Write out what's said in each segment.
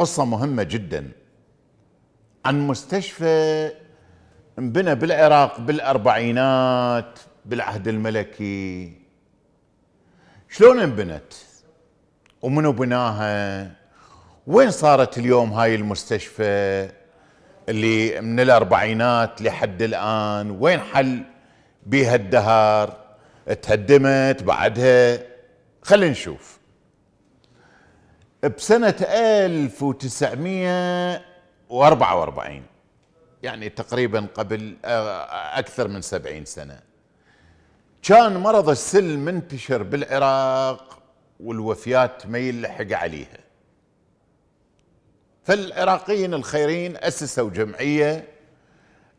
قصة مهمة جدا عن مستشفى انبنى بالعراق بالأربعينات بالعهد الملكي شلون انبنت ومنو بناها وين صارت اليوم هاي المستشفى اللي من الأربعينات لحد الآن وين حل بها الدهر تهدمت بعدها خلينا نشوف بسنة 1944 يعني تقريبا قبل آه، أكثر من 70 سنة كان مرض السل منتشر بالعراق والوفيات ما يلحق عليها فالعراقيين الخيرين أسسوا جمعية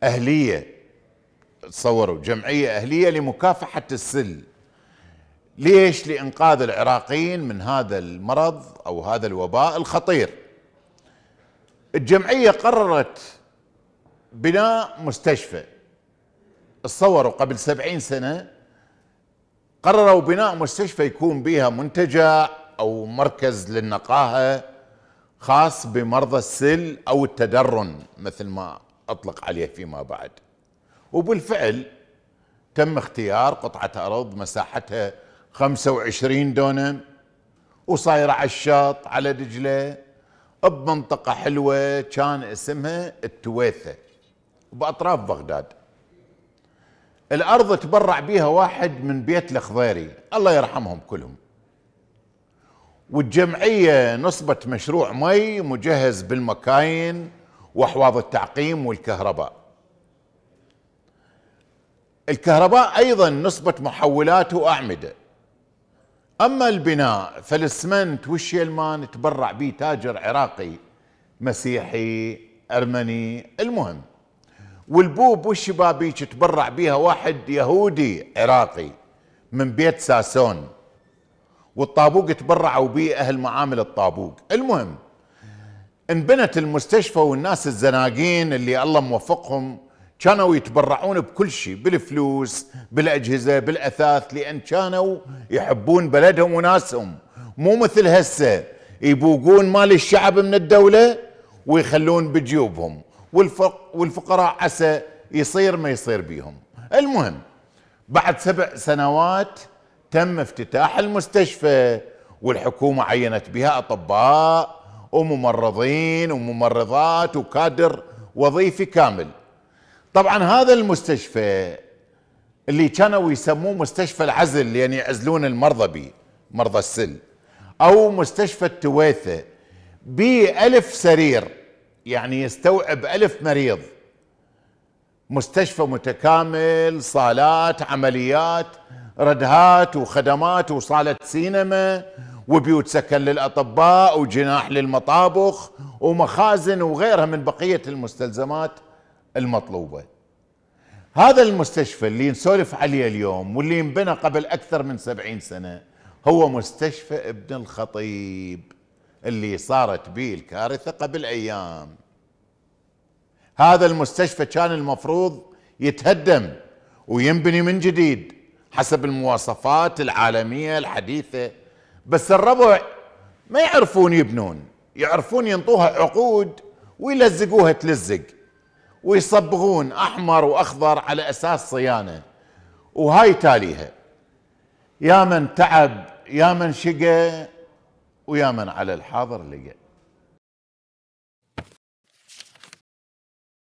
أهلية تصوروا جمعية أهلية لمكافحة السل ليش لإنقاذ العراقيين من هذا المرض أو هذا الوباء الخطير الجمعية قررت بناء مستشفى تصوروا قبل سبعين سنة قرروا بناء مستشفى يكون بها منتجع أو مركز للنقاهة خاص بمرضى السل أو التدرن مثل ما أطلق عليه فيما بعد وبالفعل تم اختيار قطعة أرض مساحتها 25 دونم وصايرة على الشاط على دجلة بمنطقة حلوة كان اسمها التويثة بأطراف بغداد الأرض تبرع بيها واحد من بيت الخضيري الله يرحمهم كلهم والجمعية نصبت مشروع مي مجهز بالمكاين وأحواض التعقيم والكهرباء الكهرباء أيضا نصبت محولات وأعمدة أما البناء فالاسمنت والشيلمان تبرع به تاجر عراقي مسيحي أرمني المهم والبوب والشبابيك تبرع بها واحد يهودي عراقي من بيت ساسون والطابوق تبرعوا به أهل معامل الطابوق المهم انبنت المستشفى والناس الزناقين اللي الله موفقهم كانوا يتبرعون بكل شيء بالفلوس بالاجهزه بالاثاث لان كانوا يحبون بلدهم وناسهم مو مثل هسه يبوقون مال الشعب من الدوله ويخلون بجيوبهم والفقراء عسى يصير ما يصير بيهم المهم بعد سبع سنوات تم افتتاح المستشفى والحكومه عينت بها اطباء وممرضين وممرضات وكادر وظيفي كامل طبعا هذا المستشفى اللي كانوا يسموه مستشفى العزل لان يعني يعزلون المرضى به مرضى السل او مستشفى التويثة ب ألف سرير يعني يستوعب ألف مريض مستشفى متكامل صالات عمليات ردهات وخدمات وصالة سينما وبيوت سكن للأطباء وجناح للمطابخ ومخازن وغيرها من بقية المستلزمات المطلوبة هذا المستشفى اللي نسولف عليه اليوم واللي انبنى قبل أكثر من سبعين سنة هو مستشفى ابن الخطيب اللي صارت به الكارثة قبل أيام هذا المستشفى كان المفروض يتهدم وينبني من جديد حسب المواصفات العالمية الحديثة بس الربع ما يعرفون يبنون يعرفون ينطوها عقود ويلزقوها تلزق ويصبغون احمر واخضر على اساس صيانه وهاي تاليها يا من تعب يا من شقى ويا من على الحاضر لقى